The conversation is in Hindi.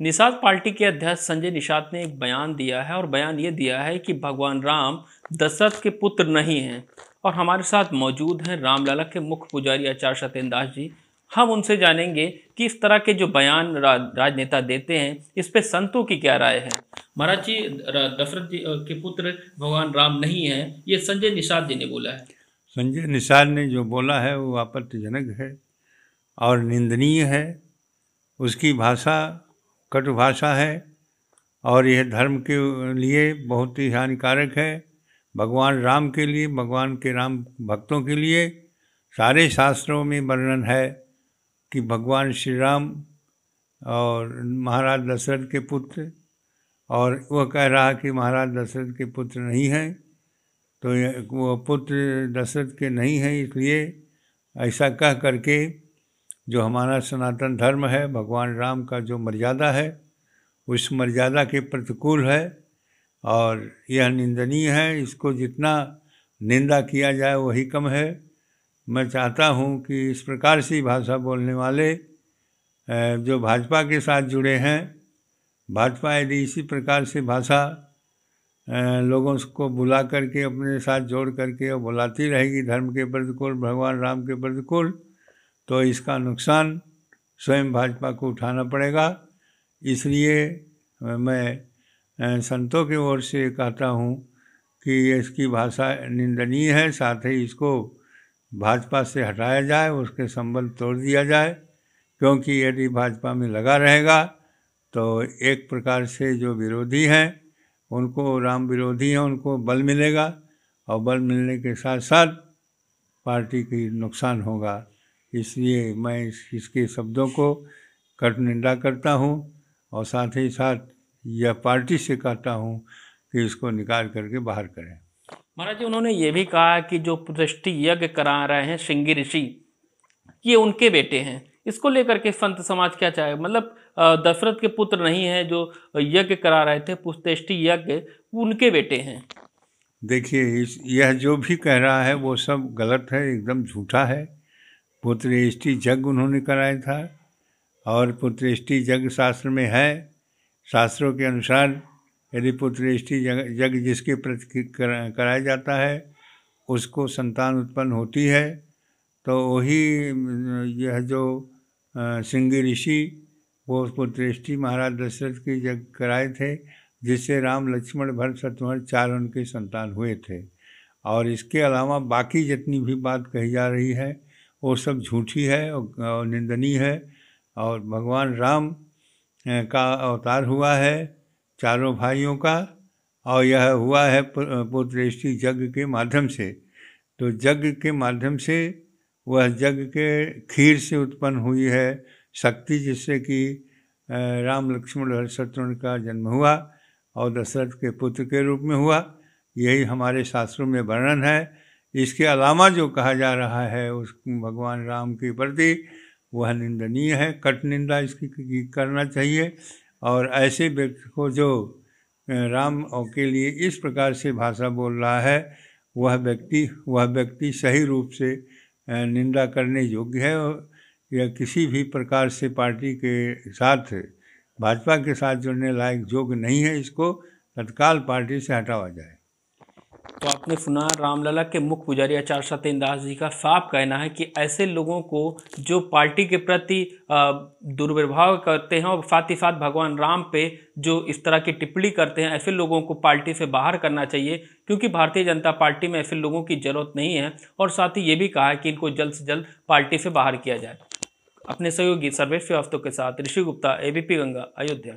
निषाद पार्टी के अध्यक्ष संजय निषाद ने एक बयान दिया है और बयान ये दिया है कि भगवान राम दशरथ के पुत्र नहीं हैं और हमारे साथ मौजूद हैं रामलला के मुख्य पुजारी आचार्य सत्येंद्र दास जी हम उनसे जानेंगे कि इस तरह के जो बयान रा, राजनेता देते हैं इस पे संतों की क्या राय है महाराज जी दशरथ जी के पुत्र भगवान राम नहीं है ये संजय निषाद जी ने बोला है संजय निषाद ने जो बोला है वो आपत्तिजनक है और निंदनीय है उसकी भाषा कटु भाषा है और यह धर्म के लिए बहुत ही हानिकारक है भगवान राम के लिए भगवान के राम भक्तों के लिए सारे शास्त्रों में वर्णन है कि भगवान श्री राम और महाराज दशरथ के पुत्र और वह कह रहा कि महाराज दशरथ के पुत्र नहीं हैं तो वो पुत्र दशरथ के नहीं हैं इसलिए ऐसा कह करके जो हमारा सनातन धर्म है भगवान राम का जो मर्यादा है उस मर्यादा के प्रतिकूल है और यह निंदनीय है इसको जितना निंदा किया जाए वही कम है मैं चाहता हूं कि इस प्रकार से भाषा बोलने वाले जो भाजपा के साथ जुड़े हैं भाजपा यदि इसी प्रकार से भाषा लोगों को बुला करके अपने साथ जोड़ करके और बुलाती रहेगी धर्म के प्रतिकूल भगवान राम के प्रतिकूल तो इसका नुकसान स्वयं भाजपा को उठाना पड़ेगा इसलिए मैं संतों की ओर से कहता हूँ कि इसकी भाषा निंदनीय है साथ ही इसको भाजपा से हटाया जाए उसके संबल तोड़ दिया जाए क्योंकि यदि भाजपा में लगा रहेगा तो एक प्रकार से जो विरोधी हैं उनको राम विरोधी हैं उनको बल मिलेगा और बल मिलने के साथ साथ पार्टी की नुकसान होगा इसलिए मैं इसके शब्दों को कट निंदा करता हूँ और साथ ही साथ यह पार्टी से कहता हूँ कि इसको निकाल करके बाहर करें महाराज जी उन्होंने ये भी कहा कि जो प्रदृष्टि यज्ञ करा रहे हैं श्रृंगी ऋषि ये उनके बेटे हैं इसको लेकर के संत समाज क्या चाहे मतलब दशरथ के पुत्र नहीं है जो यज्ञ करा रहे थे पुष्टि यज्ञ उनके बेटे हैं देखिए इस यह जो भी कह रहा है वो सब गलत है एकदम झूठा है पुत्रेष्टि जग उन्होंने कराया था और पुत्रेष्टि यज्ञ शास्त्र में है शास्त्रों के अनुसार यदि पुत्रेष्टि यज्ञ जिसके प्रति कराया जाता है उसको संतान उत्पन्न होती है तो वही यह जो सिंह ऋषि वो पुत्रेष्टि महाराज दशरथ के यज्ञ कराए थे जिससे राम लक्ष्मण भर शत्रुघ्न चार उनके संतान हुए थे और इसके अलावा बाकी जितनी भी बात कही जा रही है वो सब झूठी है और निंदनीय है और भगवान राम का अवतार हुआ है चारों भाइयों का और यह हुआ है पुत्रेष्टि यज्ञ के माध्यम से तो यज्ञ के माध्यम से वह यज्ञ के खीर से उत्पन्न हुई है शक्ति जिससे कि राम लक्ष्मण और शत्रुघ्न का जन्म हुआ और दशरथ के पुत्र के रूप में हुआ यही हमारे शास्त्रों में वर्णन है इसके अलावा जो कहा जा रहा है उस भगवान राम के प्रति वह निंदनीय है कट निंदा इसकी करना चाहिए और ऐसे व्यक्ति को जो राम के लिए इस प्रकार से भाषा बोल रहा है वह व्यक्ति वह व्यक्ति सही रूप से निंदा करने योग्य है या किसी भी प्रकार से पार्टी के साथ भाजपा के साथ जुड़ने लायक योग्य नहीं है इसको तत्काल पार्टी से हटावा जाए तो आपने सुना रामलला के मुख्य पुजारी आचार्य सत्येंद्र दास जी का साफ कहना है कि ऐसे लोगों को जो पार्टी के प्रति दुर्व्यवहार करते हैं और साथ ही साथ भगवान राम पे जो इस तरह की टिप्पणी करते हैं ऐसे लोगों को पार्टी से बाहर करना चाहिए क्योंकि भारतीय जनता पार्टी में ऐसे लोगों की ज़रूरत नहीं है और साथ ही ये भी कहा है कि इनको जल्द से जल्द पार्टी से बाहर किया जाए अपने सहयोगी सर्वेश श्रीवास्तव के साथ ऋषि गुप्ता एबीपी गंगा अयोध्या